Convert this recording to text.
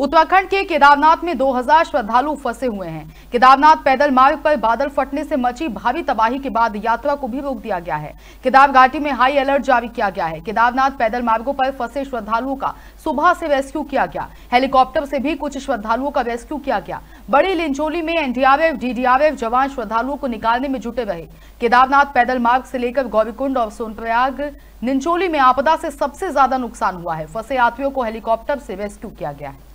उत्तराखंड के केदारनाथ में 2000 श्रद्धालु फंसे हुए हैं केदारनाथ पैदल मार्ग पर बादल फटने से मची भारी तबाही के बाद यात्रा को भी रोक दिया गया है केदार घाटी में हाई अलर्ट जारी किया गया है केदारनाथ पैदल मार्गों पर फंसे श्रद्धालुओं का सुबह से रेस्क्यू किया गया हेलीकॉप्टर से भी कुछ श्रद्धालुओं का रेस्क्यू किया गया बड़ी लिंचोली में एनडीआरएफ डीडीआरएफ जवान श्रद्धालुओं को निकालने में जुटे रहे केदारनाथ पैदल मार्ग से लेकर गौरीकुंड और सोनप्रयाग निंचोली में आपदा से सबसे ज्यादा नुकसान हुआ है फंसे यात्रियों को हेलीकॉप्टर से रेस्क्यू किया गया है